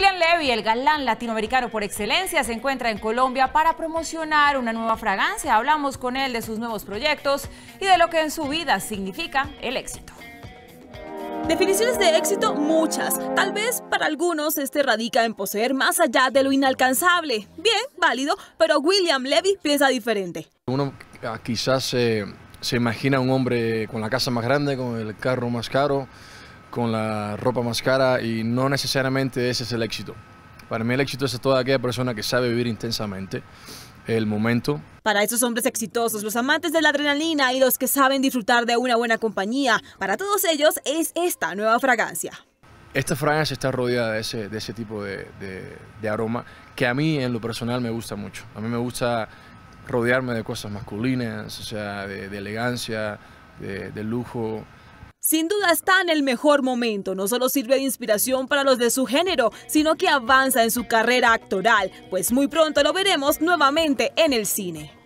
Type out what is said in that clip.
William Levy, el galán latinoamericano por excelencia, se encuentra en Colombia para promocionar una nueva fragancia. Hablamos con él de sus nuevos proyectos y de lo que en su vida significa el éxito. Definiciones de éxito muchas. Tal vez para algunos este radica en poseer más allá de lo inalcanzable. Bien, válido, pero William Levy piensa diferente. Uno ah, quizás eh, se imagina un hombre con la casa más grande, con el carro más caro, con la ropa más cara y no necesariamente ese es el éxito. Para mí el éxito es toda aquella persona que sabe vivir intensamente el momento. Para esos hombres exitosos, los amantes de la adrenalina y los que saben disfrutar de una buena compañía, para todos ellos es esta nueva fragancia. Esta fragancia está rodeada de ese, de ese tipo de, de, de aroma que a mí en lo personal me gusta mucho. A mí me gusta rodearme de cosas masculinas, o sea, de, elegancia, de lujo. Sin duda está en el mejor momento, no solo sirve de inspiración para los de su género, sino que avanza en su carrera actoral, pues muy pronto lo veremos nuevamente en el cine.